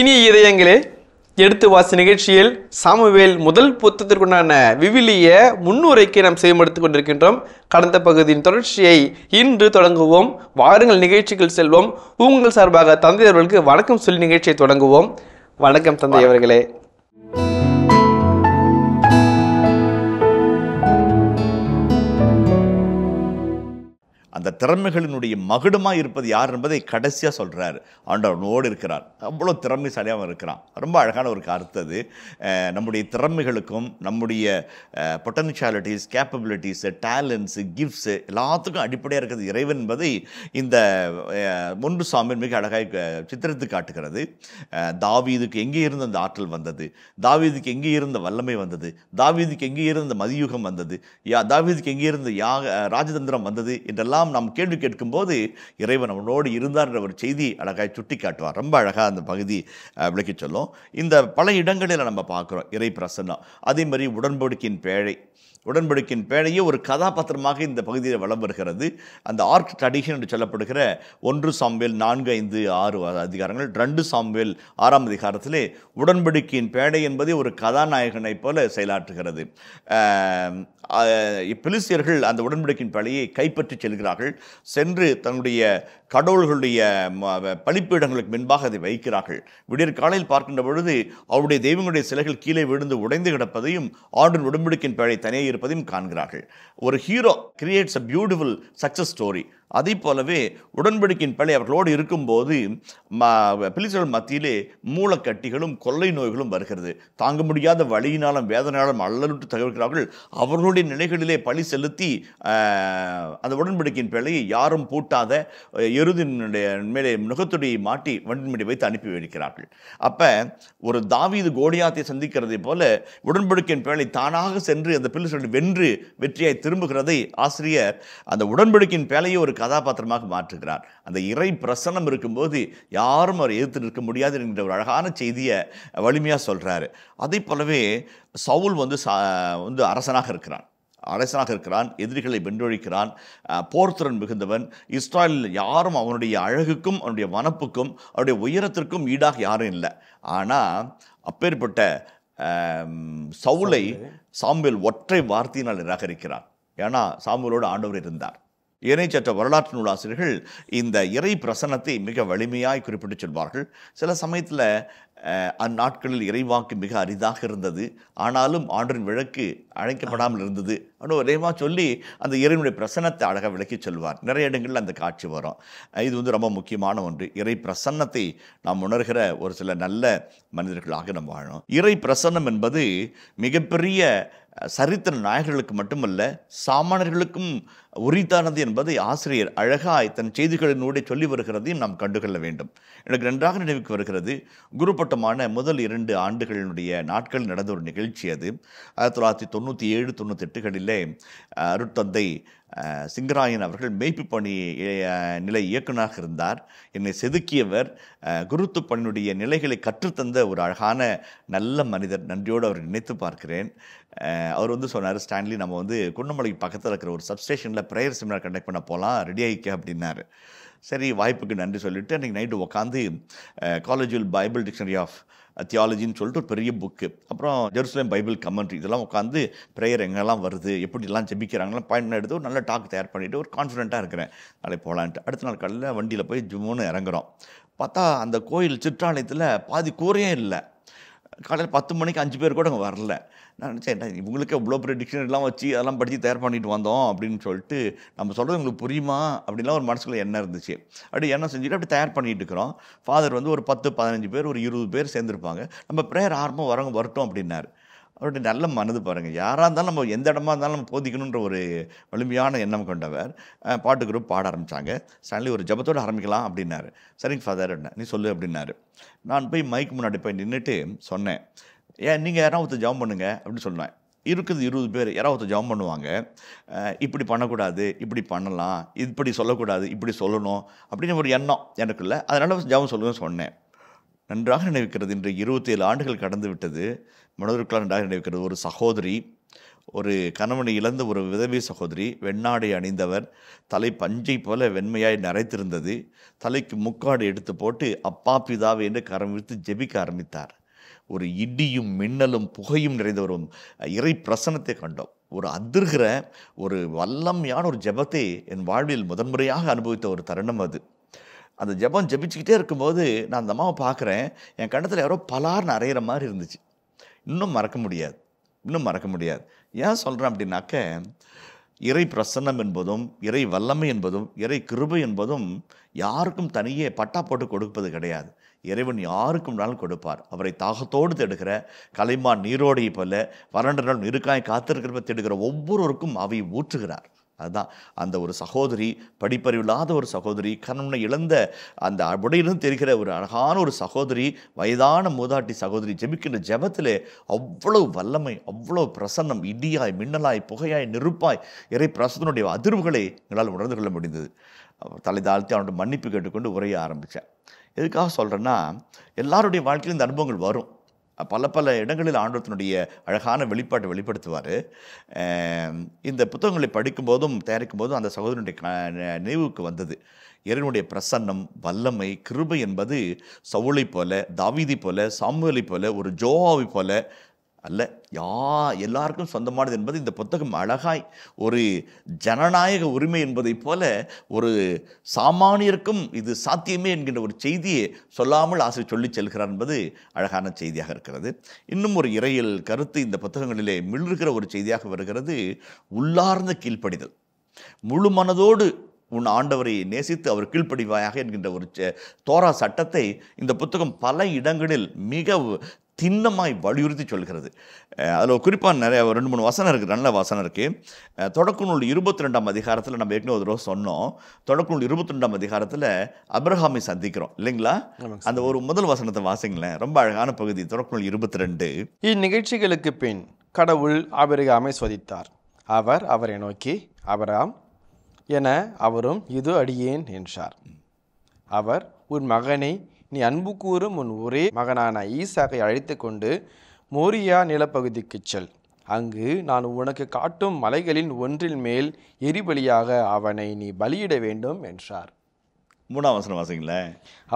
இனி இதயங்களே எடுத்து வாசி நிகழ்ச்சியில் சாமுவேல் முதல் புத்தத்திற்குண்டான விவிலிய முன்னுரைக்கு நாம் செய்யப்படுத்திக் கொண்டிருக்கின்றோம் கடந்த பகுதியின் தொடர்ச்சியை இன்று தொடங்குவோம் வாருங்கள் நிகழ்ச்சிகள் செல்வோம் உங்கள் சார்பாக தந்தையவர்களுக்கு வணக்கம் சொல்லி நிகழ்ச்சியை தொடங்குவோம் வணக்கம் தந்தை அவர்களே அந்த திறமைகளினுடைய மகுடமாக இருப்பது யார் என்பதை கடைசியாக சொல்கிறார் ஆண்டவனோடு இருக்கிறார் அவ்வளோ திறமைசாலியாக இருக்கிறான் ரொம்ப அழகான ஒரு கருத்து அது நம்முடைய திறமைகளுக்கும் நம்முடைய பொட்டன்ஷியாலிட்டிஸ் கேப்பபிலிட்டிஸு டேலண்ட்ஸு கிஃப்ட்ஸு எல்லாத்துக்கும் அடிப்படையாக இருக்கிறது இறைவன் என்பதை இந்த ஒன்று சாமி மிக அழகாக சித்திரத்து காட்டுகிறது தாவீதுக்கு எங்கே இருந்து அந்த ஆற்றல் வந்தது தாவீதுக்கு எங்கே இருந்த வல்லமை வந்தது தாவீதுக்கு எங்கே இருந்த மதியுகம் வந்தது யா தாவீதுக்கு எங்கே இருந்த யாக ராஜதந்திரம் வந்தது என்றெல்லாம் எல்லாம் நாம் கேள்வி கேட்கும்போது இறைவன் அவனோடு இருந்தார்ன்ற ஒரு செய்தி அழகாய் சுட்டி காட்டுவார் ரொம்ப அழகாக அந்த பகுதி விளக்கி சொல்லும் இந்த பல இடங்களில் நம்ம பார்க்குறோம் இறை பிரசன்னம் அதே மாதிரி உடன்படிக்கையின் பேழை உடன்படிக்கையின் பேழையே ஒரு கதாபாத்திரமாக இந்த பகுதியில் வளம் வருகிறது அந்த ஆர்க் ட்ரெடிஷன் என்று சொல்லப்படுகிற ஒன்று சாம்பேல் நான்கு ஐந்து ஆறு அதிகாரங்கள் ரெண்டு சாம்பேல் ஆறாம் அதிகாரத்திலே உடன்படிக்கையின் பேழை என்பதே ஒரு கதாநாயகனைப் போல செயலாற்றுகிறது இப்பிலிசியர்கள் அந்த உடன்படிக்கையின் பழியை கைப்பற்றி செல்கிறார்கள் சென்று தன்னுடைய கடவுள்களுடைய பழிப்பீடங்களுக்கு முன்பாக அதை வைக்கிறார்கள் விடியற் காலையில் பார்க்கின்ற பொழுது அவருடைய தெய்வங்களுடைய சிலைகள் கீழே விழுந்து உடைந்து கிடப்பதையும் ஆண்டின் உடன்படிக்கையின் பழையை தனியே இருப்பதையும் காண்கிறார்கள் ஒரு hero creates a beautiful success story அதே போலவே உடன்படிக்கையின் பழைய அவர்களோடு இருக்கும்போது பிலிஸ்தர்கள் மத்தியிலே மூலக்கட்டிகளும் கொள்ளை நோய்களும் வருகிறது தாங்க முடியாத வழியினாலும் வேதனாலும் அல்லலுட்டு தவிர்க்கிறார்கள் அவர்களுடைய நிலைகளிலே பழி செலுத்தி அந்த உடன்படிக்கையின் பிழையை யாரும் பூட்டாத எருதினுடைய மேலே முகத்துடைய மாட்டி வண்டிமடி வைத்து அனுப்பி வைக்கிறார்கள் அப்போ ஒரு தாவீது கோடியாத்தை சந்திக்கிறதை போல உடன்படிக்கையின் பிழை தானாக சென்று அந்த பிலிஸ்தர்கள் வென்று வெற்றியாய் திரும்புகிறதை ஆசிரியர் அந்த உடன்படிக்கையின் பேழையை ஒரு கதாபாத்திரமாக மாற்றுகிறார் அந்த இறை பிரசனம் இருக்கும்போது யாரும் அவர் எதிர்த்து நிற்க முடியாது என்கிற ஒரு அழகான செய்தியை வலிமையாக சொல்கிறாரு அதே போலவே சவுல் வந்து சா வந்து அரசனாக இருக்கிறான் அரசனாக இருக்கிறான் எதிரிகளை வென்றொழிக்கிறான் போர்த்திறன் மிகுந்தவன் இஸ்ராயலில் யாரும் அவனுடைய அழகுக்கும் அவனுடைய வனப்புக்கும் அவருடைய உயரத்திற்கும் ஈடாக யாரும் இல்லை ஆனால் அப்பேற்பட்ட சவுளை சாம்பியல் ஒற்றை வார்த்தையினால் நிராகரிக்கிறான் ஏன்னா சாம்புலோடு ஆண்டவர் இருந்தார் இணைச்சற்ற வரலாற்று நூலாசிரியர்கள் இந்த இறை பிரசனத்தை மிக வலிமையாய் குறிப்பிட்டு சொல்வார்கள் சில சமயத்தில் அந்நாட்களில் இறைவாக்கு மிக அரிதாக இருந்தது ஆனாலும் ஆண்டின் விளக்கு அழைக்கப்படாமல் இருந்தது அப்படின்னு ஒரேமா சொல்லி அந்த இறைவனுடைய பிரசன்னத்தை அழகாக விளக்கி சொல்வார் நிறைய இடங்களில் அந்த காட்சி வரும் இது வந்து ரொம்ப முக்கியமான ஒன்று இறை பிரசன்னத்தை நாம் உணர்கிற ஒரு சில நல்ல மனிதர்களாக நம்ம வாழும் இறை பிரசன்னம் என்பது மிகப்பெரிய சரித்திர நாயகர்களுக்கு மட்டுமல்ல சாமானியர்களுக்கும் உரித்தானது என்பதை ஆசிரியர் அழகாய் தன் செய்திகளினூடே சொல்லி வருகிறதையும் நாம் கண்டுகொள்ள வேண்டும் எனக்கு நன்றாக நினைவுக்கு வருகிறது குருப்பட்டமான முதல் இரண்டு ஆண்டுகளினுடைய நாட்கள் நடந்த ஒரு நிகழ்ச்சி அது ஆயிரத்தி தொள்ளாயிரத்தி தொண்ணூற்றி ஏழு தொண்ணூத்தெட்டுகளிலே அருட்தந்தை சிங்கராயன் அவர்கள் மெய்ப்பு பணி நிலை இயக்குநராக இருந்தார் என்னை செதுக்கியவர் குருத்து பணியுடைய நிலைகளை கற்றுத்தந்த ஒரு அழகான நல்ல மனிதர் நன்றியோடு அவர் நினைத்து பார்க்கிறேன் அவர் வந்து சொன்னார் ஸ்டான்லி நம்ம வந்து குன்னமலைக்கு பக்கத்தில் இருக்கிற ஒரு சப்ஸ்டேஷனில் ப்ரேயர் செமினார் கண்டக்ட் பண்ண போகலாம் ரெடி ஆகிக்க அப்படின்னாரு சரி வாய்ப்புக்கு நன்றி சொல்லிவிட்டு அன்றைக்கி நைட்டு உட்காந்து காலேஜில் பைபிள் டிக்ஷனரி ஆஃப் தியாலஜின்னு சொல்லிட்டு ஒரு பெரிய புக்கு அப்புறம் ஜெருசலேம் பைபிள் கமெண்ட்ரி இதெல்லாம் உட்காந்து ப்ரேயர் எங்கெல்லாம் வருது எப்படிலாம் ஜெபிக்கிறாங்களாம் பாயிண்ட் எடுத்து ஒரு நல்ல டாக் தயார் பண்ணிவிட்டு ஒரு கான்ஃபிடென்ட்டாக இருக்கிறேன் நாளை போகலான்ட்டு அடுத்த நாள் காலையில் வண்டியில் போய் ஜிம்முன்னு இறங்குறோம் பார்த்தா அந்த கோயில் சிற்றாலயத்தில் பாதி கூரையே இல்லை காலையில் பத்து மணிக்கு அஞ்சு பேர் கூட வரல நான் நினச்சேன் இவங்களுக்கு இவ்வளோ பெரிய டிக்ஷனரிலாம் வச்சு அதெல்லாம் படித்து தயார் பண்ணிட்டு வந்தோம் அப்படின்னு சொல்லிட்டு நம்ம சொல்கிறது உங்களுக்கு புரியுமா அப்படின்லாம் ஒரு மனசுக்குள்ள எண்ணம் இருந்துச்சு அப்படி எண்ணம் செஞ்சுட்டு அப்படி தயார் பண்ணிகிட்டு இருக்கிறோம் ஃபாதர் வந்து ஒரு பத்து பதினஞ்சு பேர் ஒரு இருபது பேர் சேர்ந்துருப்பாங்க நம்ம ப்ரேயர் ஆரம்பம் வரவங்க வரட்டும் அப்படின்னாரு அவருடைய நல்ல மனது பாருங்கள் யாராக இருந்தாலும் நம்ம எந்த இடமா இருந்தாலும் நம்ம போதிக்கணுன்ற ஒரு வலிமையான எண்ணம் கொண்டவர் பாட்டு குரூப் பாட ஆரம்பித்தாங்க ஸ்டான்லி ஒரு ஜபத்தோடு ஆரம்பிக்கலாம் அப்படின்னாரு சரிங்க ஃபாதர் என்ன நீ சொல்லு அப்படின்னாரு நான் போய் மைக் முன்னாடி போய் நின்றுட்டு சொன்னேன் ஏன் நீங்கள் யாராவது ஒருத்தர் ஜபம் பண்ணுங்க அப்படின்னு சொன்னேன் இருக்குது இருபது பேர் யாராவது ஒருத்தர் ஜாம் பண்ணுவாங்க இப்படி பண்ணக்கூடாது இப்படி பண்ணலாம் இப்படி சொல்லக்கூடாது இப்படி சொல்லணும் அப்படின்னு ஒரு எண்ணம் எனக்குள்ள அதனால் ஜாம் சொல்லுங்கன்னு சொன்னேன் நன்றாக நினைவுக்கிறது இன்று இருபத்தி ஏழு ஆண்டுகள் கடந்துவிட்டது மனதிற்குள்ளாக நன்றாக நினைவுக்கிறது ஒரு சகோதரி ஒரு கணவனை இழந்த ஒரு விதவி சகோதரி வெண்ணாடை அணிந்தவர் தலை பஞ்சை போல வெண்மையாய் நரைத்திருந்தது தலைக்கு முக்காடு எடுத்து போட்டு அப்பா பிதாவை என்று கரம் விழுத்து ஜெபிக்க ஆரம்பித்தார் ஒரு இடியும் மின்னலும் புகையும் நிறைந்த ஒரு இறை பிரசனத்தை கண்டோம் ஒரு அதிர்கிற ஒரு வல்லமையான ஒரு ஜெபத்தை என் வாழ்வில் முதன்முறையாக அனுபவித்த ஒரு தருணம் அது அந்த ஜபம் ஜபிச்சுக்கிட்டே இருக்கும்போது நான் அந்த அம்மாவை பார்க்குறேன் என் கண்ணத்தில் யாரோ பலார்னு அரைகிற மாதிரி இருந்துச்சு இன்னும் மறக்க முடியாது இன்னும் மறக்க முடியாது ஏன் சொல்கிறேன் அப்படின்னாக்க இறை பிரசன்னம் என்பதும் இறை வல்லமை என்பதும் இறை கிருபை என்பதும் யாருக்கும் தனியே பட்டா போட்டு கொடுப்பது கிடையாது இறைவன் யாருக்கும் நாளும் கொடுப்பார் அவரை தாகத்தோடு தேடுகிற கலைமான் நீரோடையை போல வறண்ட நாள் இருக்காய் காத்திருக்கிறப்ப தேடுகிற ஒவ்வொருவருக்கும் அவை ஊற்றுகிறார் அதுதான் அந்த ஒரு சகோதரி படிப்பறிவில்லாத ஒரு சகோதரி கணவனை இழந்த அந்த அப்படியிலும் தெரிகிற ஒரு அழகான ஒரு சகோதரி வயதான மூதாட்டி சகோதரி ஜெபிக்கின்ற ஜெபத்தில் அவ்வளோ வல்லமை அவ்வளோ பிரசன்னம் இடியாய் மின்னலாய் புகையாய் நெருப்பாய் இறை பிரசனனுடைய அதிர்வுகளை எங்களால் உணர்ந்து கொள்ள முடிந்தது தலை தாழ்த்தி அவனோட மன்னிப்பு கேட்டுக்கொண்டு உரைய ஆரம்பித்தேன் எதுக்காக சொல்கிறேன்னா எல்லாருடைய வாழ்க்கையிலும் இந்த அனுபவங்கள் வரும் பல பல இடங்களில் ஆண்டவத்தினுடைய அழகான வெளிப்பாட்டை வெளிப்படுத்துவார் இந்த புத்தகங்களை படிக்கும்போதும் தயாரிக்கும் போதும் அந்த சகோதரனுடைய நினைவுக்கு வந்தது இறைவனுடைய பிரசன்னம் வல்லமை கிருபை என்பது சவுளை போல தாவீதி போல சாமுவலை போல ஒரு ஜோவாவை போல அல்ல யா எல்லாருக்கும் சொந்தமானது என்பது இந்த புத்தகம் அழகாய் ஒரு ஜனநாயக உரிமை என்பதைப் போல ஒரு சாமானியருக்கும் இது சாத்தியமே என்கின்ற ஒரு செய்தியை சொல்லாமல் ஆசை சொல்லிச் செல்கிறார் என்பது அழகான செய்தியாக இருக்கிறது இன்னும் ஒரு இறையில் கருத்து இந்த புத்தகங்களிலே மிளிர்கிற ஒரு செய்தியாக வருகிறது உள்ளார்ந்த கீழ்ப்படிதல் முழு மனதோடு உன் ஆண்டவரை நேசித்து அவர் கீழ்ப்படிவாயாக என்கின்ற ஒரு தோரா சட்டத்தை இந்த புத்தகம் பல இடங்களில் மிக திண்ணமாய் வலியுறுத்தி சொல்கிறது அதில் குறிப்பாக நிறைய ரெண்டு மூணு வசனம் இருக்குது நல்ல வசனம் இருக்குது தொடக்கநூல் இருபத்தி ரெண்டாம் அதிகாரத்தில் நம்ம ஏற்கனவே ஒரு தடவை சொன்னோம் தொடக்கநூல் இருபத்தி ரெண்டாம் அதிகாரத்தில் அப்ரஹாமை சந்திக்கிறோம் இல்லைங்களா அந்த ஒரு முதல் வசனத்தை வாசிங்களேன் ரொம்ப அழகான பகுதி தொடக்கநூல் இருபத்தி ரெண்டு இந்நிகழ்ச்சிகளுக்கு பின் கடவுள் அபிரகாமை சோதித்தார் அவர் அவரை நோக்கி அபராம் என அவரும் இது அடியேன் என்றார் அவர் உன் மகனை நீ அன்பு கூறும் உன் ஒரே மகனான ஈசாக்கை அழைத்து கொண்டு மோரியா நிலப்பகுதிக்கு செல் அங்கு நான் உனக்கு காட்டும் மலைகளின் ஒன்றில் மேல் எரிபலியாக அவனை நீ பலியிட வேண்டும் என்றார் மூணாம் வசனம்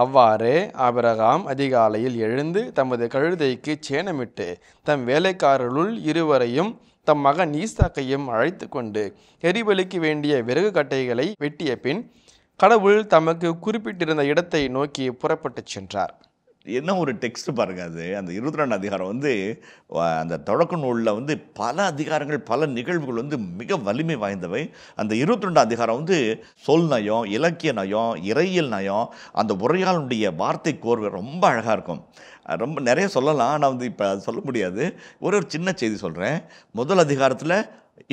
அவ்வாறு அபிரகாம் அதிகாலையில் எழுந்து தமது கழுதைக்கு சேனமிட்டு தம் வேலைக்காரருள் இருவரையும் தம் மகன் ஈசாக்கையும் அழைத்து கொண்டு எரிபலிக்கு வேண்டிய விறகு கட்டைகளை வெட்டிய பின் கடவுள் தமக்கு குறிப்பிட்டிருந்த இடத்தை நோக்கி புறப்பட்டு சென்றார் என்ன ஒரு டெக்ஸ்ட் பாருங்க அது அந்த இருபத்தி ரெண்டு அதிகாரம் வந்து அந்த தொடக்க நூலில் வந்து பல அதிகாரங்கள் பல நிகழ்வுகள் வந்து மிக வலிமை வாய்ந்தவை அந்த இருபத்தி ரெண்டு அதிகாரம் வந்து சொல் நயம் இலக்கிய நயம் இறையியல் நயம் அந்த உரையாளனுடைய வார்த்தை கோர்வை ரொம்ப அழகாக இருக்கும் ரொம்ப நிறைய சொல்லலாம் ஆனால் வந்து இப்போ சொல்ல முடியாது ஒரு ஒரு சின்ன செய்தி சொல்கிறேன் முதல் அதிகாரத்தில்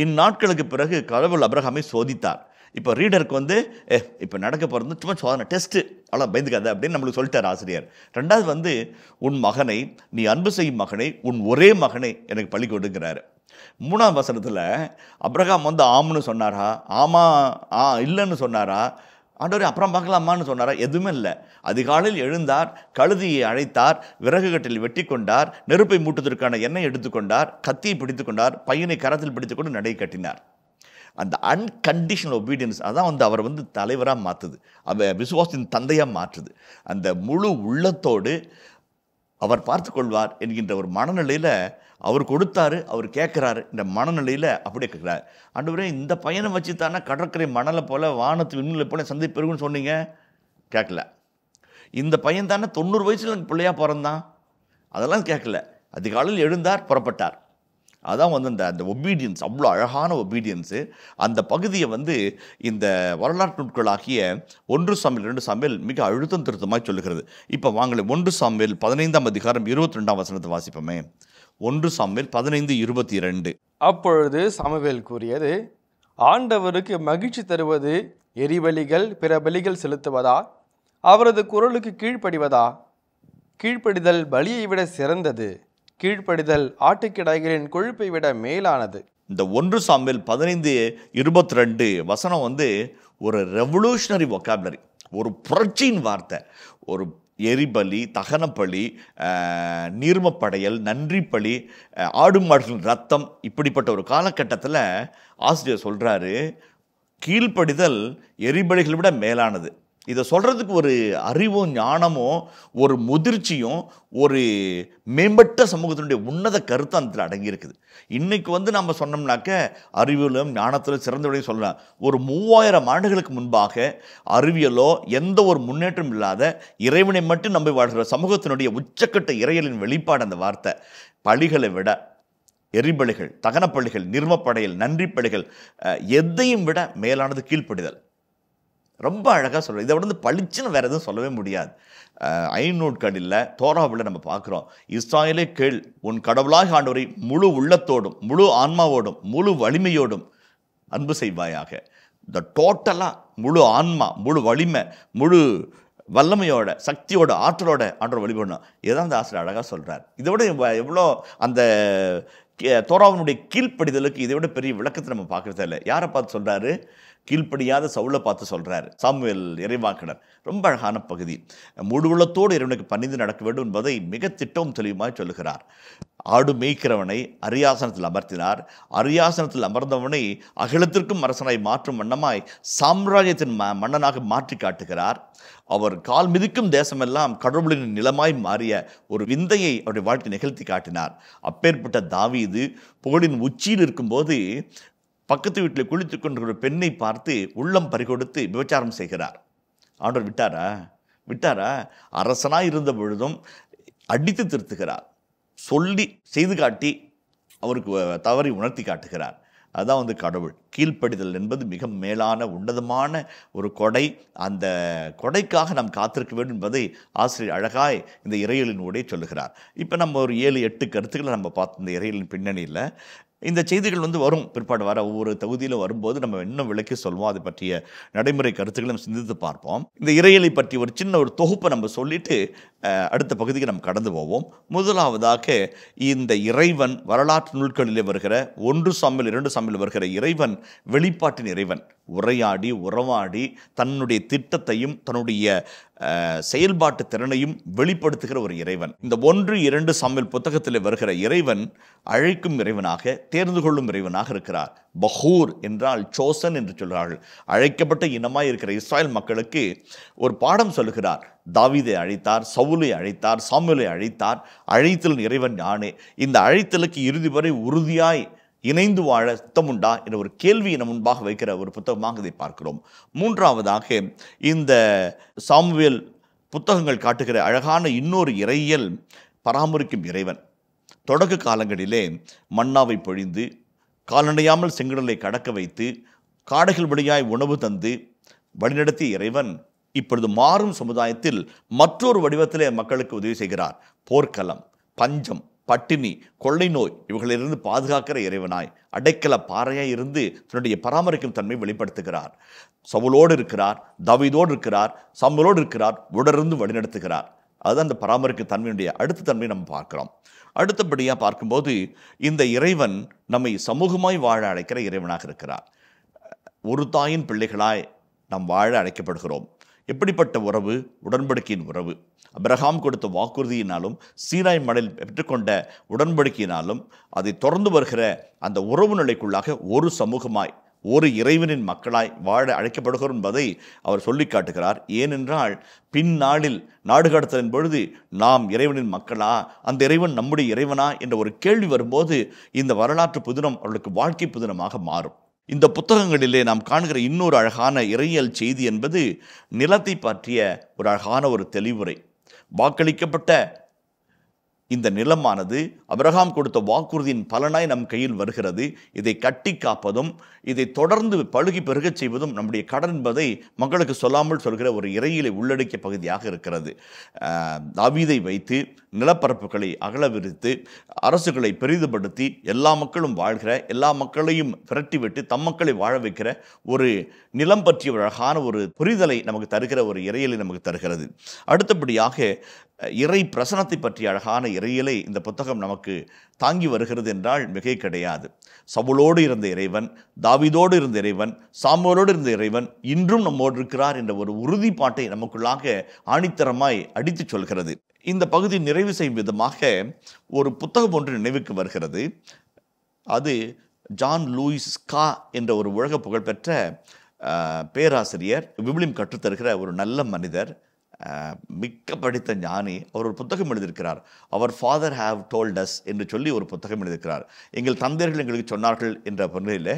இந்நாட்களுக்கு பிறகு கடவுள் அப்ரஹாமை சோதித்தார் இப்போ ரீடருக்கு வந்து ஏ இப்போ நடக்க போகிறது சும்மா சோதனை டெஸ்ட்டு அவ்வளோ பயந்துக்காது அப்படின்னு நம்மளுக்கு சொல்லிட்டார் ஆசிரியர் ரெண்டாவது வந்து உன் மகனை நீ அன்பு செய்யும் மகனை உன் ஒரே மகனை எனக்கு பள்ளி கொடுங்கிறாரு மூணாம் வசனத்தில் அப்ரகாம் வந்து ஆம்னு சொன்னாரா ஆமா ஆ இல்லைன்னு சொன்னாரா ஆண்டவர் அப்புறம் பார்க்கலாமான்னு சொன்னாரா எதுவுமே இல்லை அதிகாலையில் எழுந்தார் கழுதியை அழைத்தார் விறகு கட்டில் வெட்டி கொண்டார் நெருப்பை மூட்டுவதற்கான எண்ணெய் எடுத்துக்கொண்டார் கத்தியை பிடித்துக்கொண்டார் பையனை கரத்தில் பிடித்துக்கொண்டு நடை கட்டினார் அந்த அன்கண்டிஷனல் ஒபீடியன்ஸ் அதான் வந்து அவர் வந்து தலைவராக மாற்றுது அவர் விசுவாசத்தின் தந்தையாக மாற்றுது அந்த முழு உள்ளத்தோடு அவர் பார்த்து கொள்வார் என்கின்ற ஒரு மனநிலையில் அவர் கொடுத்தாரு அவர் கேட்குறாரு இந்த மனநிலையில் அப்படியே கேட்குறாரு ஆண்டவரே இந்த பையனை வச்சு தானே கடற்கரை மணலை போல் வானத்து விண்ணிலை போல் சந்தை பெருகுன்னு சொன்னீங்க கேட்கல இந்த பையன் தானே தொண்ணூறு வயசில் எனக்கு பிள்ளையாக பிறந்தான் அதெல்லாம் கேட்கல அதிகாலையில் எழுந்தார் புறப்பட்டார் அதான் வந்து அந்த அந்த ஒபீடியன்ஸ் அவ்வளோ அழகான ஒபீடியன்ஸு அந்த பகுதியை வந்து இந்த வரலாற்று நூட்களாகிய ஒன்று சமையல் ரெண்டு சமையல் மிக அழுத்தம் திருத்தமாக சொல்லுகிறது இப்போ வாங்கலை ஒன்று சமையல் பதினைந்தாம் அதிகாரம் இருபத்தி ரெண்டாம் வசனத்தை வாசிப்போமே ஒன்று சமையல் பதினைந்து இருபத்தி ரெண்டு அப்பொழுது சமவேல் கூறியது ஆண்டவருக்கு மகிழ்ச்சி தருவது எரிபலிகள் பிற பலிகள் செலுத்துவதா அவரது குரலுக்கு கீழ்ப்படிவதா கீழ்ப்படிதல் பலியை விட சிறந்தது கீழ்ப்படிதல் ஆட்டுக்கிடாய்களின் கொழுப்பை விட மேலானது இந்த ஒன்று சாம்பில் பதினைந்து இருபத்தி ரெண்டு வசனம் வந்து ஒரு ரெவல்யூஷனரி ஒக்காபுலரி ஒரு புரட்சியின் வார்த்தை ஒரு எரிபலி தகனப்பலி நீர்மப்படையல் நன்றிப்பலி ஆடு மாடுகளின் ரத்தம் இப்படிப்பட்ட ஒரு காலகட்டத்தில் ஆசிரியர் சொல்கிறாரு கீழ்ப்படிதல் எரிபலிகளை விட மேலானது இதை சொல்கிறதுக்கு ஒரு அறிவும் ஞானமும் ஒரு முதிர்ச்சியும் ஒரு மேம்பட்ட சமூகத்தினுடைய உன்னத கருத்து அந்த அடங்கியிருக்குது இன்றைக்கி வந்து நம்ம சொன்னோம்னாக்க அறிவியலும் ஞானத்திலும் சிறந்தவடையும் சொல்லலாம் ஒரு மூவாயிரம் ஆண்டுகளுக்கு முன்பாக அறிவியலோ எந்த ஒரு முன்னேற்றம் இல்லாத இறைவனை மட்டும் நம்பி வாழ்கிற சமூகத்தினுடைய உச்சக்கட்ட இறையலின் வெளிப்பாடு அந்த வார்த்தை பழிகளை விட எரிபலிகள் தகனப்பள்ளிகள் நிர்மப்படைகள் நன்றிப்படைகள் எதையும் விட மேலானது கீழ்ப்படிதல் ரொம்ப அழகாக சொல்லுவோம் இதை வந்து பளிச்சுன்னு வேறு எதுவும் சொல்லவே முடியாது ஐநூற்கடில் தோராவில் நம்ம பார்க்குறோம் இஸ்ராயலே கேள் உன் கடவுளாக ஆண்டவரை முழு உள்ளத்தோடும் முழு ஆன்மாவோடும் முழு வலிமையோடும் அன்பு செய்வாயாக இந்த டோட்டலாக முழு ஆன்மா முழு வலிமை முழு வல்லமையோட சக்தியோட ஆற்றலோட ஆற்றல் வழிபடணும் இதுதான் அந்த ஆசிரியர் அழகாக சொல்கிறார் இதை விட எவ்வளோ அந்த தோராவனுடைய கீழ்ப்படிதலுக்கு இதை விட பெரிய விளக்கத்தை நம்ம பார்க்குறது இல்லை யாரை பார்த்து சொல்கிறாரு கீழ்ப்படியாத சவுளை பார்த்து சொல்கிறார் சாமுவேல் இறைவாக்கினர் ரொம்ப அழகான பகுதி முழுவலத்தோடு இறைவனுக்கு பணிந்து நடக்க வேண்டும் என்பதை மிக திட்டம் தெளிவுமாய் சொல்லுகிறார் ஆடு மேய்க்கிறவனை அரியாசனத்தில் அமர்த்தினார் அரியாசனத்தில் அமர்ந்தவனை அகிலத்திற்கும் அரசனாய் மாற்றும் வண்ணமாய் சாம்ராஜ்யத்தின் ம மன்னனாக மாற்றி காட்டுகிறார் அவர் கால் மிதிக்கும் தேசமெல்லாம் கடவுளின் நிலமாய் மாறிய ஒரு விந்தையை அவருடைய வாழ்க்கை நிகழ்த்தி காட்டினார் அப்பேற்பட்ட தாவீது புகழின் உச்சியில் இருக்கும்போது பக்கத்து வீட்டில் குளித்து கொண்டிருக்கிற பெண்ணை பார்த்து உள்ளம் பறிகொடுத்து விபச்சாரம் செய்கிறார் ஆண்டவர் விட்டாரா விட்டாரா அரசனாக இருந்த பொழுதும் அடித்து திருத்துகிறார் சொல்லி செய்து காட்டி அவருக்கு தவறி உணர்த்தி காட்டுகிறார் அதுதான் வந்து கடவுள் கீழ்ப்படிதல் என்பது மிக மேலான உன்னதமான ஒரு கொடை அந்த கொடைக்காக நாம் காத்திருக்க வேண்டும் என்பதை ஆசிரியர் அழகாய் இந்த இறையலின் ஊடே சொல்லுகிறார் இப்போ நம்ம ஒரு ஏழு எட்டு கருத்துக்களை நம்ம பார்த்து இந்த இறையலின் பின்னணியில் இந்த செய்திகள் வந்து வரும் பிற்பாடு வர ஒவ்வொரு தொகுதியில் வரும்போது நம்ம இன்னும் விளக்கி சொல்வோம் அதை பற்றிய நடைமுறை கருத்துக்களும் சிந்தித்து பார்ப்போம் இந்த இறையலை பற்றி ஒரு சின்ன ஒரு தொகுப்பை நம்ம சொல்லிட்டு அடுத்த பகுதிக்கு நாம் கடந்து போவோம் முதலாவதாக இந்த இறைவன் வரலாற்று நூல்களிலே வருகிற ஒன்று சம்மில் இரண்டு சாமில் வருகிற இறைவன் வெளிப்பாட்டின் இறைவன் உரையாடி உறவாடி தன்னுடைய திட்டத்தையும் தன்னுடைய செயல்பாட்டு திறனையும் வெளிப்படுத்துகிற ஒரு இறைவன் இந்த ஒன்று இரண்டு சம்மில் புத்தகத்தில் வருகிற இறைவன் அழைக்கும் இறைவனாக தேர்ந்து கொள்ளும் இறைவனாக இருக்கிறார் பஹூர் என்றால் சோசன் என்று சொல்கிறார்கள் அழைக்கப்பட்ட இனமாக இருக்கிற இஸ்ராயல் மக்களுக்கு ஒரு பாடம் சொல்கிறார் தாவிதை அழைத்தார் சவுலை அழைத்தார் சாமுலை அழைத்தார் அழைத்தல் இறைவன் யானே இந்த அழைத்தலுக்கு இறுதி வரை உறுதியாய் இணைந்து வாழ சுத்தமுண்டா என்ற ஒரு கேள்வி என முன்பாக வைக்கிற ஒரு புத்தகமாக இதை பார்க்கிறோம் மூன்றாவதாக இந்த சாமுவேல் புத்தகங்கள் காட்டுகிற அழகான இன்னொரு இறையியல் பராமரிக்கும் இறைவன் தொடக்க காலங்களிலே மன்னாவை பொழிந்து காலணையாமல் செங்கடலை கடக்க வைத்து காடைகள் வழியாய் உணவு தந்து வழிநடத்திய இறைவன் இப்பொழுது மாறும் சமுதாயத்தில் மற்றொரு வடிவத்திலே மக்களுக்கு உதவி செய்கிறார் போர்க்களம் பஞ்சம் பட்டினி கொள்ளை நோய் இவர்களிலிருந்து பாதுகாக்கிற இறைவனாய் அடைக்கல பாறையாய் இருந்து தன்னுடைய பராமரிக்கும் தன்மை வெளிப்படுத்துகிறார் சவுலோடு இருக்கிறார் தவிதோடு இருக்கிறார் சம்பலோடு இருக்கிறார் உடலிருந்து வழிநடத்துகிறார் அதுதான் அந்த பராமரிக்கும் தன்மையுடைய அடுத்த தன்மை நம்ம பார்க்குறோம் அடுத்தபடியாக பார்க்கும்போது இந்த இறைவன் நம்மை சமூகமாய் வாழ அழைக்கிற இறைவனாக இருக்கிறார் ஒரு தாயின் பிள்ளைகளாய் நாம் வாழ அழைக்கப்படுகிறோம் எப்படிப்பட்ட உறவு உடன்படிக்கையின் உறவு அப்ரஹாம் கொடுத்த வாக்குறுதியினாலும் சீனாய் மடலில் பெற்றுக்கொண்ட உடன்படிக்கையினாலும் அதை தொடர்ந்து வருகிற அந்த உறவு நிலைக்குள்ளாக ஒரு சமூகமாய் ஒரு இறைவனின் மக்களாய் வாழ அழைக்கப்படுகிறோம் என்பதை அவர் சொல்லி காட்டுகிறார் ஏனென்றால் பின்னாளில் நாடு கடத்தலின் பொழுது நாம் இறைவனின் மக்களா அந்த இறைவன் நம்முடைய இறைவனா என்ற ஒரு கேள்வி வரும்போது இந்த வரலாற்று புதினம் அவர்களுக்கு வாழ்க்கை புதினமாக மாறும் இந்த புத்தகங்களிலே நாம் காண்கிற இன்னொரு அழகான இறையியல் செய்தி என்பது நிலத்தை பற்றிய ஒரு அழகான ஒரு தெளிவுரை வாக்களிக்கப்பட்ட இந்த நிலமானது அபிரகாம் கொடுத்த வாக்குறுதியின் பலனாய் நம் கையில் வருகிறது இதை கட்டி காப்பதும் இதை தொடர்ந்து பழுகி பெருகச் செய்வதும் நம்முடைய கடன் என்பதை மக்களுக்கு சொல்லாமல் சொல்கிற ஒரு இறையிலை உள்ளடக்கிய பகுதியாக இருக்கிறது தாவீதை வைத்து நிலப்பரப்புகளை அகலவிரித்து அரசுகளை பெரிதுபடுத்தி எல்லா மக்களும் வாழ்கிற எல்லா மக்களையும் விரட்டிவிட்டு தம் மக்களை வாழ வைக்கிற ஒரு நிலம் பற்றிய அழகான ஒரு புரிதலை நமக்கு தருகிற ஒரு இறையலை நமக்கு தருகிறது அடுத்தபடியாக இறை பிரசனத்தை பற்றிய அழகான இறையலை இந்த புத்தகம் நமக்கு தாங்கி வருகிறது என்றால் மிகை கிடையாது சவுளோடு இருந்த இறைவன் தாவிதோடு இருந்த இறைவன் சாமுவலோடு இருந்த இறைவன் இன்றும் நம்மோடு இருக்கிறார் என்ற ஒரு உறுதிப்பாட்டை நமக்குள்ளாக ஆணித்தரமாய் அடித்துச் சொல்கிறது இந்த பகுதி நிறைவு செய்யும் விதமாக ஒரு புத்தகம் ஒன்று நினைவுக்கு வருகிறது அது ஜான் லூயிஸ் கா என்ற ஒரு உலக புகழ்பெற்ற பேராசிரியர் விபிலியம் கற்றுத்தருகிற ஒரு நல்ல மனிதர் மிக்க படித்த ஞானி அவர் ஒரு புத்தகம் எழுதியிருக்கிறார் அவர் ஃபாதர் ஹாவ் டோல்ட் அஸ் என்று சொல்லி ஒரு புத்தகம் எழுதியிருக்கிறார் எங்கள் தந்தையர்கள் எங்களுக்கு சொன்னார்கள் என்ற முறையில்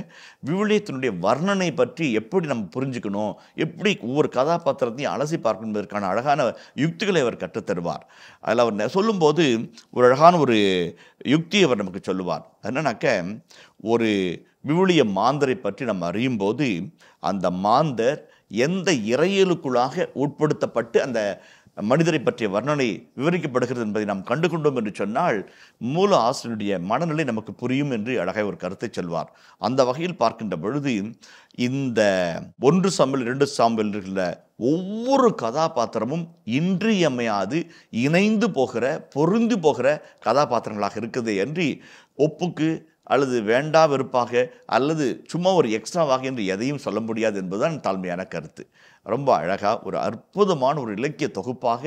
விவிலியத்தினுடைய வர்ணனை பற்றி எப்படி நம்ம புரிஞ்சுக்கணும் எப்படி ஒவ்வொரு கதாபாத்திரத்தையும் அலசி பார்க்கணுவதற்கான என்பதற்கான அழகான யுக்திகளை அவர் கற்றுத்தருவார் அதில் அவர் சொல்லும்போது ஒரு அழகான ஒரு யுக்தியை அவர் நமக்கு சொல்லுவார் என்னன்னாக்க ஒரு விவிலிய மாந்தரை பற்றி நம்ம அறியும் போது அந்த மாந்தர் எந்த இறையலுக்குள்ளாக உட்படுத்தப்பட்டு அந்த மனிதரை பற்றிய வர்ணனை விவரிக்கப்படுகிறது என்பதை நாம் கண்டு கொண்டோம் என்று சொன்னால் மூல ஆசிரியனுடைய மனநிலை நமக்கு புரியும் என்று அழகாய் ஒரு கருத்தை சொல்வார் அந்த வகையில் பார்க்கின்ற பொழுது இந்த ஒன்று சாம்பல் இரண்டு சாம்பல் இருக்கிற ஒவ்வொரு கதாபாத்திரமும் இன்றியமையாது இணைந்து போகிற பொருந்து போகிற கதாபாத்திரங்களாக இருக்குது என்று ஒப்புக்கு அல்லது வேண்டா வெறுப்பாக அல்லது சும்மா ஒரு எக்ஸ்ட்ராவாக என்று எதையும் சொல்ல முடியாது என்பதுதான் தாழ்மையான கருத்து ரொம்ப அழகாக ஒரு அற்புதமான ஒரு இலக்கிய தொகுப்பாக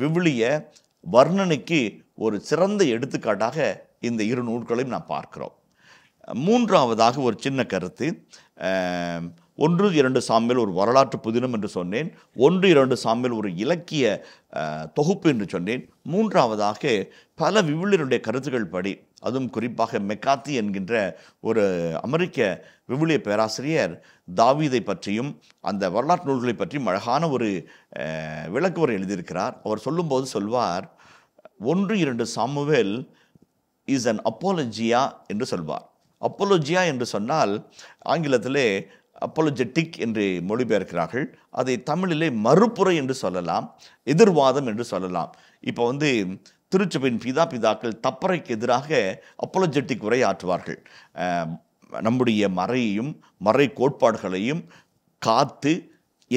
விவிலிய வர்ணனுக்கு ஒரு சிறந்த எடுத்துக்காட்டாக இந்த இரு நூல்களையும் நான் பார்க்கிறோம் மூன்றாவதாக ஒரு சின்ன கருத்து ஒன்று இரண்டு சாமியில் ஒரு வரலாற்று புதினம் என்று சொன்னேன் ஒன்று இரண்டு சாமியில் ஒரு இலக்கிய தொகுப்பு என்று சொன்னேன் மூன்றாவதாக பல விவிலியருடைய கருத்துக்கள் படி அதுவும் குறிப்பாக மெக்காத்தி என்கின்ற ஒரு அமெரிக்க விவிலிய பேராசிரியர் தாவீதை பற்றியும் அந்த வரலாற்று நூல்களை பற்றியும் அழகான ஒரு விளக்கு ஒரு எழுதியிருக்கிறார் அவர் சொல்லும்போது சொல்வார் ஒன்று இரண்டு சாமுவேல் இஸ் அன் அப்போலஜியா என்று சொல்வார் அப்போலஜியா என்று சொன்னால் ஆங்கிலத்திலே அப்போலஜெட்டிக் என்று மொழிபெயர்க்கிறார்கள் அதை தமிழிலே மறுப்புரை என்று சொல்லலாம் எதிர்வாதம் என்று சொல்லலாம் இப்போ வந்து திருச்சபையின் பிதா பிதாக்கள் தப்பறைக்கு எதிராக அப்பலஜெட்டிக் உரையாற்றுவார்கள் நம்முடைய மறையையும் மறை கோட்பாடுகளையும் காத்து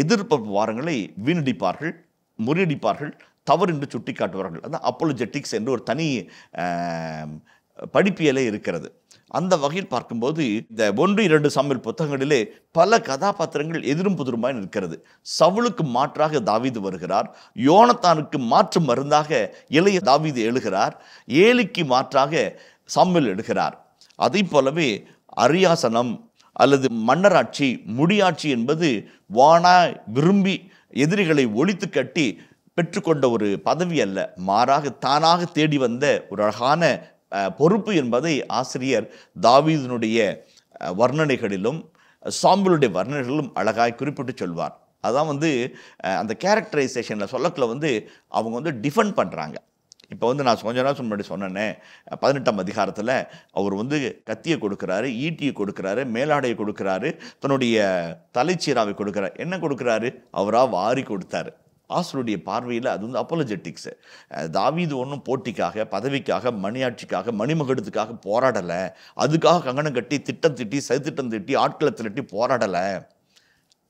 எதிர்ப்பு வாரங்களை வீணடிப்பார்கள் முறியடிப்பார்கள் தவறு என்று சுட்டி காட்டுவார்கள் அதான் அப்போலோஜெட்டிக்ஸ் என்று ஒரு தனி படிப்பியலே இருக்கிறது அந்த வகையில் பார்க்கும்போது இந்த ஒன்று இரண்டு சமையல் புத்தகங்களிலே பல கதாபாத்திரங்கள் எதிரும் புதிருமாய் நிற்கிறது சவுளுக்கு மாற்றாக தாவீது வருகிறார் யோனத்தானுக்கு மாற்று மருந்தாக இளைய தாவீது எழுகிறார் ஏலிக்கு மாற்றாக சமையல் எடுக்கிறார் அதை போலவே அரியாசனம் அல்லது மன்னராட்சி முடியாட்சி என்பது வானா விரும்பி எதிரிகளை ஒழித்து கட்டி பெற்றுக்கொண்ட ஒரு பதவி அல்ல மாறாக தானாக தேடி வந்த ஒரு அழகான பொறுப்பு என்பதை ஆசிரியர் தாவீதனுடைய வர்ணனைகளிலும் சாம்பிளுடைய வர்ணனைகளிலும் அழகாய் குறிப்பிட்டு சொல்வார் அதான் வந்து அந்த கேரக்டரைசேஷனில் சொல்லக்கில் வந்து அவங்க வந்து டிஃபெண்ட் பண்ணுறாங்க இப்போ வந்து நான் கொஞ்ச நாள் முன்னாடி சொன்னேன்னே பதினெட்டாம் அதிகாரத்தில் அவர் வந்து கத்தியை கொடுக்குறாரு ஈட்டியை கொடுக்குறாரு மேலாடையை கொடுக்குறாரு தன்னுடைய தலைச்சீராவை கொடுக்குறாரு என்ன கொடுக்குறாரு அவராக வாரி கொடுத்தாரு ஆசருடைய பார்வையில் அது வந்து அப்பாலஜெட்டிக்ஸு தாவீது ஒன்றும் போட்டிக்காக பதவிக்காக மணியாட்சிக்காக மணிமகுடத்துக்காக போராடலை அதுக்காக கங்கணம் கட்டி திட்டம் திட்டி சதித்திட்டம் திட்டி ஆட்களை திரட்டி போராடலை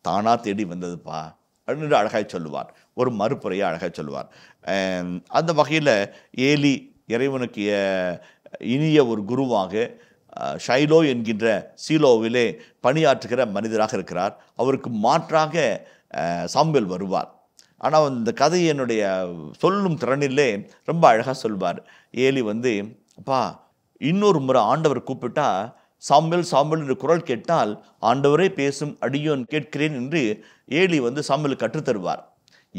தானாக தேடி வந்ததுப்பா அப்படின்னு அழகாய் சொல்லுவார் ஒரு மறுப்புறையாக அழகாய் சொல்லுவார் அந்த வகையில் ஏலி இறைவனுக்கு இனிய ஒரு குருவாக ஷைலோ என்கின்ற சீலோவிலே பணியாற்றுகிற மனிதராக இருக்கிறார் அவருக்கு மாற்றாக சாம்பல் வருவார் ஆனால் இந்த என்னுடைய சொல்லும் திறனிலே ரொம்ப அழகாக சொல்வார் ஏலி வந்து அப்பா இன்னொரு முறை ஆண்டவர் கூப்பிட்டா சாம்பல் சாம்பல் என்று குரல் கேட்டால் ஆண்டவரே பேசும் அடியோன் கேட்கிறேன் என்று ஏலி வந்து சாம்பல் கற்றுத்தருவார்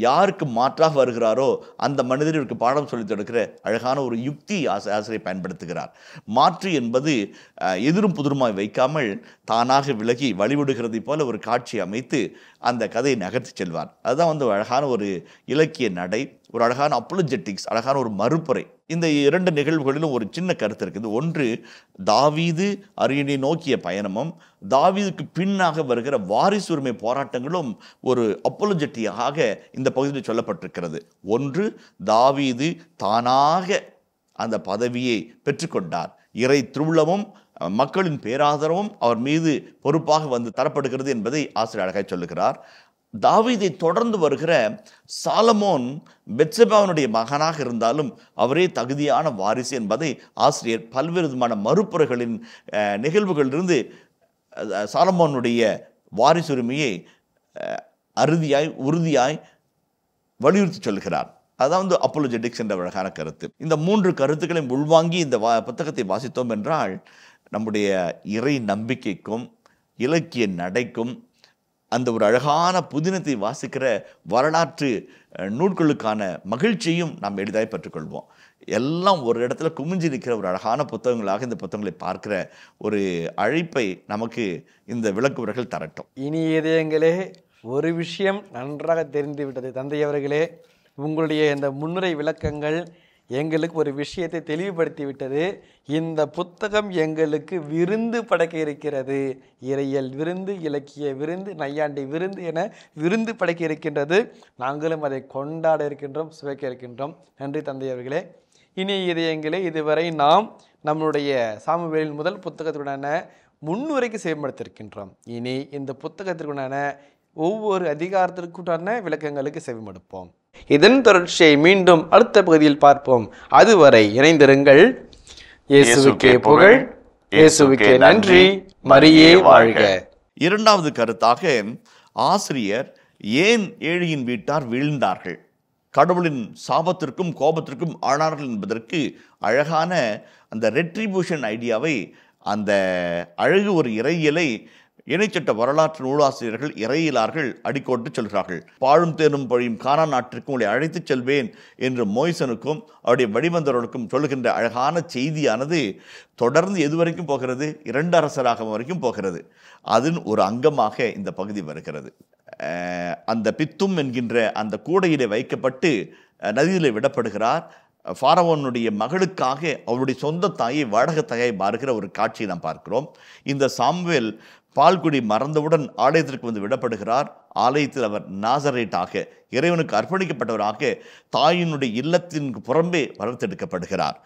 யாருக்கு மாற்றாக வருகிறாரோ அந்த மனிதர்களுக்கு பாடம் சொல்லித் தடுக்கிற அழகான ஒரு யுக்தி ஆசிரியை பயன்படுத்துகிறார் மாற்று என்பது எதிரும் புதிருமாய் வைக்காமல் தானாக விலகி வழிவிடுகிறதை போல ஒரு காட்சி அமைத்து அந்த கதையை நகர்த்தி செல்வார் அதுதான் வந்து அழகான ஒரு இலக்கிய நடை ஒரு அழகான அப்பலோஜெட்டிக்ஸ் அழகான ஒரு மறுப்புரை இந்த இரண்டு நிகழ்வுகளிலும் ஒரு சின்ன கருத்து இருக்குது ஒன்று தாவீது அரியணை நோக்கிய பயணமும் தாவீதுக்கு பின்னாக வருகிற வாரிசு உரிமை போராட்டங்களும் ஒரு அப்போலோஜெட்டியாக இந்த பகுதியில் சொல்லப்பட்டிருக்கிறது ஒன்று தாவீது தானாக அந்த பதவியை பெற்றுக்கொண்டார் இறை திருவிழமும் மக்களின் பேராதரவும் அவர் மீது பொறுப்பாக வந்து தரப்படுகிறது என்பதை ஆசிரியர் அழகாய் சொல்லுகிறார் தாவீதை தொடர்ந்து வருகிற சாலமோன் பெட்சபாவனுடைய மகனாக இருந்தாலும் அவரே தகுதியான வாரிசு என்பதை ஆசிரியர் பல்வேறு விதமான மறுப்புறைகளின் நிகழ்வுகளிலிருந்து சாலமோனுடைய வாரிசுரிமையை அறுதியாய் உறுதியாய் வலியுறுத்தி சொல்கிறார் அதாவது வந்து என்ற அழகான கருத்து இந்த மூன்று கருத்துக்களையும் உள்வாங்கி இந்த வா புத்தகத்தை வாசித்தோம் என்றால் நம்முடைய இறை நம்பிக்கைக்கும் இலக்கிய நடைக்கும் அந்த ஒரு அழகான புதினத்தை வாசிக்கிற வரலாற்று நூல்களுக்கான மகிழ்ச்சியும் நாம் எளிதாக பெற்றுக்கொள்வோம் எல்லாம் ஒரு இடத்துல குமிஞ்சு நிற்கிற ஒரு அழகான புத்தகங்களாக இந்த புத்தகங்களை பார்க்கிற ஒரு அழைப்பை நமக்கு இந்த விளக்குவர்கள் தரட்டும் இனி இதயங்களே ஒரு விஷயம் நன்றாக தெரிந்துவிட்டது விட்டது தந்தையவர்களே உங்களுடைய இந்த முன்னுரை விளக்கங்கள் எங்களுக்கு ஒரு விஷயத்தை தெளிவுபடுத்தி விட்டது இந்த புத்தகம் எங்களுக்கு விருந்து படைக்க இருக்கிறது இறையல் விருந்து இலக்கிய விருந்து நையாண்டி விருந்து என விருந்து படைக்க இருக்கின்றது நாங்களும் அதை கொண்டாட இருக்கின்றோம் சுவைக்க இருக்கின்றோம் நன்றி தந்தையவர்களே இனி இதயங்களே இதுவரை நாம் நம்மளுடைய சாமுவேலின் முதல் புத்தகத்துடனான முன்னுரைக்கு செயல்படுத்திருக்கின்றோம் இனி இந்த புத்தகத்திற்குண்டான ஒவ்வொரு அதிகாரத்திற்குண்டான விளக்கங்களுக்கு செவிமடுப்போம் இதன் தொடர்ச்சியை மீண்டும் அடுத்த பகுதியில் பார்ப்போம் அதுவரை இணைந்திருங்கள் இயேசுவுக்கே புகழ் இயேசுவுக்கே நன்றி மரியே வாழ்க இரண்டாவது கருத்தாக ஆசிரியர் ஏன் ஏழையின் வீட்டார் வீழ்ந்தார்கள் கடவுளின் சாபத்திற்கும் கோபத்திற்கும் ஆனார்கள் என்பதற்கு அழகான அந்த ரெட்ரிபியூஷன் ஐடியாவை அந்த அழகு ஒரு இறையியலை இணைச்சட்ட வரலாற்று நூலாசிரியர்கள் இறையிலார்கள் அடிக்கோட்டு சொல்கிறார்கள் பாழும் தேனும் பழியும் கானா நாட்டிற்கும் உங்களை அழைத்துச் செல்வேன் என்று மோய்சனுக்கும் அவருடைய வடிவந்தவர்களுக்கும் சொல்லுகின்ற அழகான செய்தியானது தொடர்ந்து எது வரைக்கும் போகிறது இரண்டு அரசராக வரைக்கும் போகிறது அதன் ஒரு அங்கமாக இந்த பகுதி வருகிறது அந்த பித்தும் என்கின்ற அந்த கூடையிலே வைக்கப்பட்டு நதியில் விடப்படுகிறார் ஃபாரவோனுடைய மகளுக்காக அவருடைய சொந்த தாயை வாடகை தாயை மாறுகிற ஒரு காட்சியை நாம் பார்க்கிறோம் இந்த சாம்வேல் பால்குடி மறந்தவுடன் ஆலயத்திற்கு வந்து விடப்படுகிறார் ஆலயத்தில் அவர் நாசரேட்டாக இறைவனுக்கு அர்ப்பணிக்கப்பட்டவராக தாயினுடைய இல்லத்தின் புறம்பே வளர்த்தெடுக்கப்படுகிறார்